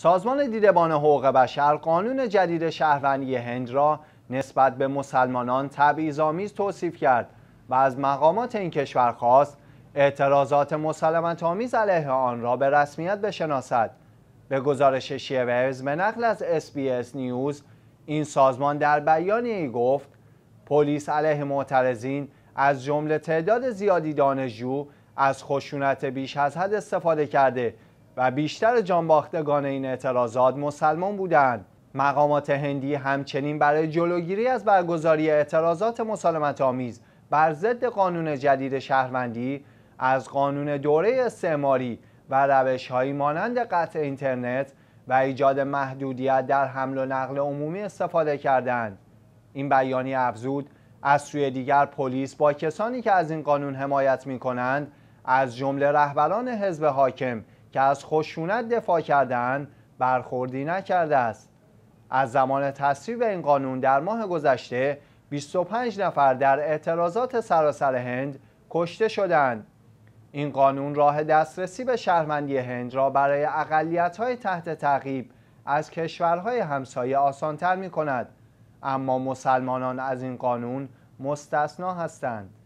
سازمان دیدبان حقوق بشر قانون جدید شهروندی هند را نسبت به مسلمانان تبعیض‌آمیز توصیف کرد و از مقامات این کشور خواست اعتراضات مسالمت‌آمیز علیه آن را به رسمیت بشناسد. به گزارش شیوز به نقل از SBS نیوز این سازمان در بیانیه گفت پلیس علیه معترضین از جمله تعداد زیادی دانشجو از خشونت بیش از حد استفاده کرده و بیشتر جانباختگان این اعتراضات مسلمان بودند. مقامات هندی همچنین برای جلوگیری از برگزاری اعتراضات مسالمت آمیز بر ضد قانون جدید شهروندی از قانون دوره استعماری و روش مانند قطع اینترنت و ایجاد محدودیت در حمل و نقل عمومی استفاده کردند. این بیانی افزود از سوی دیگر پلیس با کسانی که از این قانون حمایت می کنند از جمله رهبران حزب حاکم که از خشونت دفاع کردن برخوردی نکرده است از زمان تصویب این قانون در ماه گذشته 25 نفر در اعتراضات سراسر هند کشته شدند این قانون راه دسترسی به شهروندی هند را برای اقلیت‌های تحت تعقیب از کشورهای همسایه آسانتر می کند اما مسلمانان از این قانون مستثنا هستند